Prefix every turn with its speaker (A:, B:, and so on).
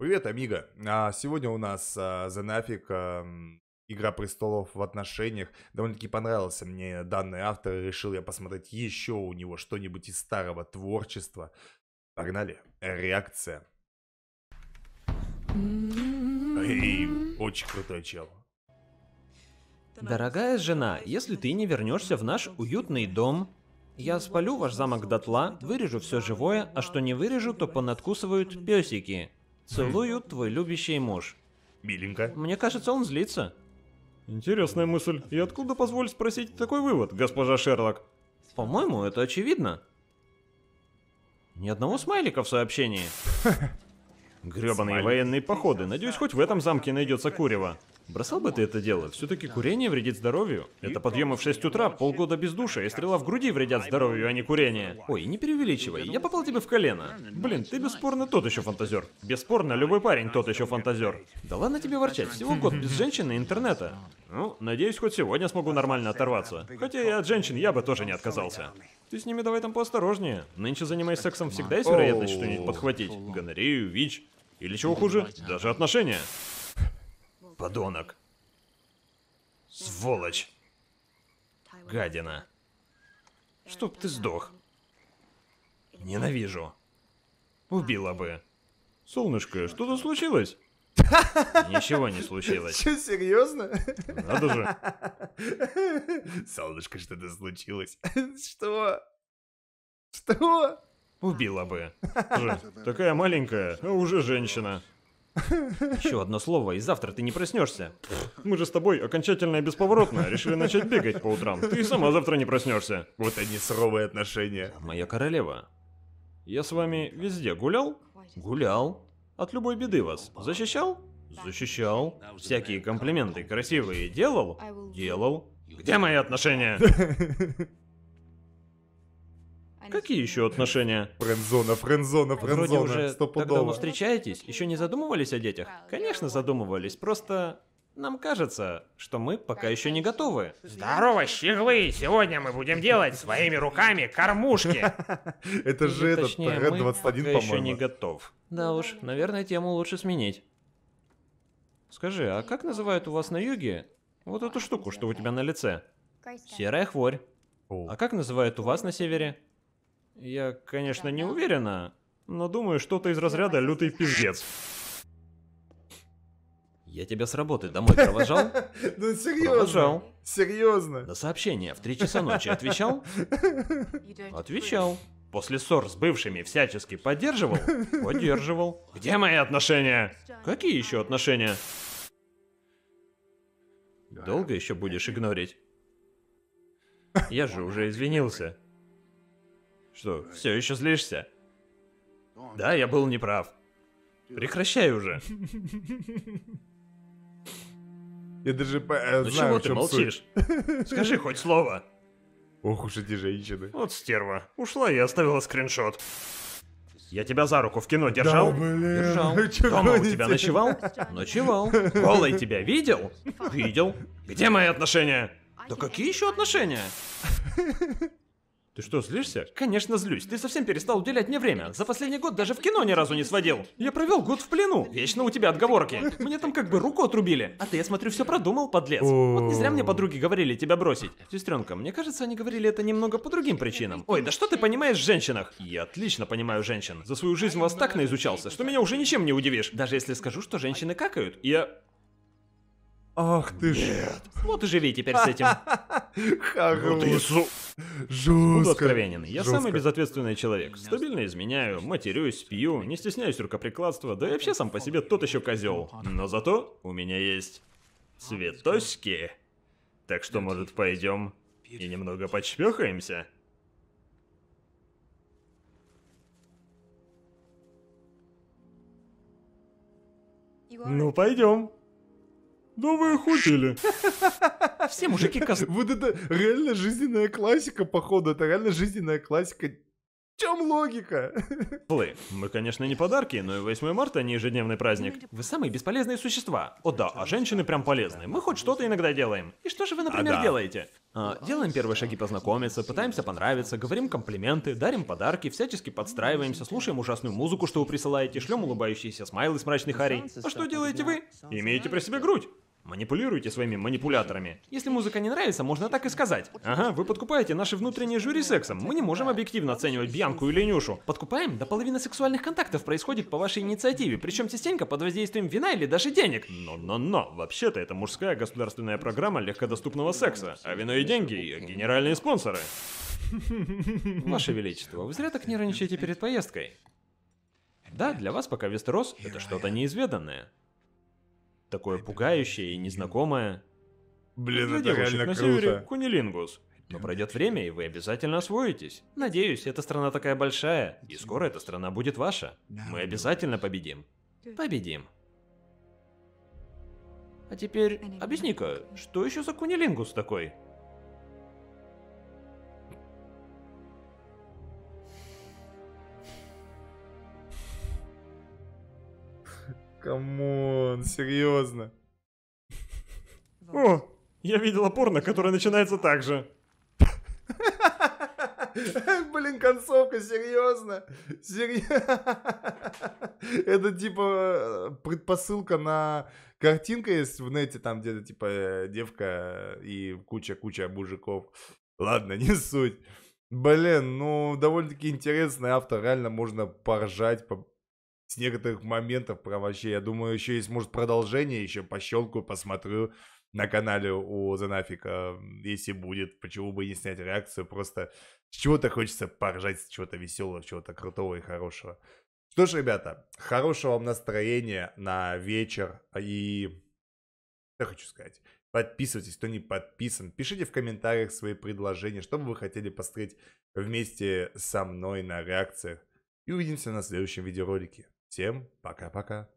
A: Привет, Амиго. А сегодня у нас а, за нафиг а, Игра престолов в отношениях. Довольно-таки понравился мне данный автор. Решил я посмотреть еще у него что-нибудь из старого творчества. Погнали. Реакция. Эй, очень крутой чел. Дорогая
B: жена, если ты не вернешься в наш уютный дом, я спалю ваш замок дотла, вырежу все живое, а что не вырежу, то понадкусывают песики. Целую твой любящий муж. Миленько. Мне кажется, он злится. Интересная мысль. И откуда, позволь спросить, такой вывод, госпожа Шерлок? По-моему, это очевидно. Ни одного смайлика в сообщении. Гребаные военные походы. Надеюсь, хоть в этом замке найдется курево. Бросал бы ты это дело? Все-таки курение вредит здоровью. Это подъемы в 6 утра, полгода без душа и стрела в груди вредят здоровью, а не курение. Ой, не преувеличивай, я попал тебе в колено. Блин, ты бесспорно тот еще фантазер. Бесспорно, любой парень тот еще фантазер. Да ладно тебе ворчать, всего год без женщины и интернета. Ну, надеюсь, хоть сегодня смогу нормально оторваться. Хотя и от женщин я бы тоже не отказался. Ты с ними давай там поосторожнее. Нынче, занимаясь сексом, всегда есть вероятность что-нибудь подхватить. Гонорею, ВИЧ. Или чего хуже, даже отношения. Подонок. Сволочь. Гадина. Чтоб ты сдох. Ненавижу. Убила бы. Солнышко, что-то случилось?
A: Ничего не случилось. Что, серьезно? Надо же. Солнышко, что-то случилось. Что? Что?
B: Убила бы. Такая маленькая, а уже женщина. Еще одно слово, и завтра ты не проснешься. Мы же с тобой окончательно и бесповоротно решили начать бегать по утрам. Ты и сама завтра не проснешься. Вот они суровые отношения. Моя королева, я с вами везде гулял? Гулял. От любой беды вас. Защищал? Защищал. Всякие комплименты красивые делал? Делал. Где мои отношения? Какие еще отношения?
A: Френдзона, френдзона, френдзона. Вроде уже стопудово. так
B: встречаетесь, еще не задумывались о детях? Конечно, задумывались, просто нам кажется, что мы пока еще не готовы. Здорово, щеглы! Сегодня мы будем делать своими руками кормушки! Это же этот Red 21, по-моему. еще не готов. Да уж, наверное, тему лучше сменить. Скажи, а как называют у вас на юге вот эту штуку, что у тебя на лице? Серая хворь. А как называют у вас на севере? Я, конечно, не уверена, но думаю, что-то из разряда лютый пиздец. Я тебя с работы домой провожал? Ну серьезно. Провожал.
A: Серьезно.
B: На сообщение в три часа ночи отвечал? Отвечал. После ссор с бывшими всячески поддерживал? Поддерживал. Где мои отношения? Какие еще отношения? Долго еще будешь игнорить? Я же уже извинился. Что, все еще злишься? Да, я был неправ. Прекращай уже. Я даже по э, ну знаю, чего ты молчишь?
A: Суть. Скажи
B: хоть слово.
A: Ох уж эти женщины.
B: Вот стерва. Ушла и оставила скриншот. Я тебя за руку в кино держал? Да, блин. Держал. Ну чё Дома у тебя ночевал? Ночевал. Голой тебя видел? Видел. Где мои отношения? Да какие еще отношения? Ты что, злишься? Конечно злюсь. Ты совсем перестал уделять мне время. За последний год даже в кино ни разу не сводил. Я провел год в плену. Вечно у тебя отговорки. Мне там как бы руку отрубили. А ты, я смотрю, все продумал, подлец. Вот не зря мне подруги говорили тебя бросить. Сестренка, мне кажется, они говорили это немного по другим причинам. Ой, да что ты понимаешь в женщинах? Я отлично понимаю женщин. За свою жизнь вас так наизучался, что меня уже ничем не удивишь. Даже если скажу, что женщины какают, я...
A: Ах ты ж.
B: Вот и живи теперь с этим. Вот и су... Жестко. откровенен. Я самый безответственный человек. Стабильно изменяю, матерюсь, пью, не стесняюсь рукоприкладства, да и вообще сам по себе тот еще козел. Но зато у меня есть цветочки. Так что, может, пойдем и немного подшпехаемся?
A: Ну, пойдем. Да ну, вы охуели. Все мужики козлы. Вот это реально жизненная классика, походу. Это реально жизненная классика в чем логика?
B: Мы, конечно, не подарки, но и 8 марта не ежедневный праздник. Вы самые бесполезные существа. О да, а женщины прям полезные. Мы хоть что-то иногда делаем.
A: И что же вы, например, а, да. делаете?
B: А, делаем первые шаги познакомиться, пытаемся понравиться, говорим комплименты, дарим подарки, всячески подстраиваемся, слушаем ужасную музыку, что вы присылаете, шлем улыбающиеся смайлы с мрачной харей. А что делаете вы? Имеете при себе грудь. Манипулируйте своими манипуляторами. Если музыка не нравится, можно так и сказать. Ага, вы подкупаете наши внутренние жюри сексом. Мы не можем объективно оценивать Бьянку или Нюшу. Подкупаем? До половины сексуальных контактов происходит по вашей инициативе, причем частенько под воздействием вина или даже денег. Но-но-но, вообще-то это мужская государственная программа легкодоступного секса. А вино и деньги — генеральные спонсоры. Ваше Величество, вы зря так нервничаете перед поездкой. Да, для вас пока Вестерос — это что-то неизведанное такое пугающее и незнакомое.
A: Блин, Для это девушек реально на круто. севере Кунилингус.
B: Но пройдет время, и вы обязательно освоитесь. Надеюсь, эта страна такая большая, и скоро эта страна будет ваша. Мы обязательно победим. Победим. А теперь объясни-ка, что еще за кунилингус такой?
A: Камон, серьезно. О, я видел порно, которое начинается так же. Блин, концовка, серьезно. Серьезно. Это типа э, предпосылка на картинка есть в нете, там где-то типа э, девка и куча-куча мужиков. Ладно, не суть. Блин, ну довольно-таки интересный автор, реально можно поржать, по с некоторых моментов про вообще. Я думаю, еще есть, может, продолжение, еще пощелку посмотрю на канале у Занафика, эм, если будет, почему бы не снять реакцию, просто с чего-то хочется поржать, с чего-то веселого, чего-то крутого и хорошего. Что ж, ребята, хорошего вам настроения на вечер и... Я хочу сказать, подписывайтесь, кто не подписан, пишите в комментариях свои предложения, что бы вы хотели посмотреть вместе со мной на реакциях. И увидимся на следующем видеоролике. Всем пока-пока.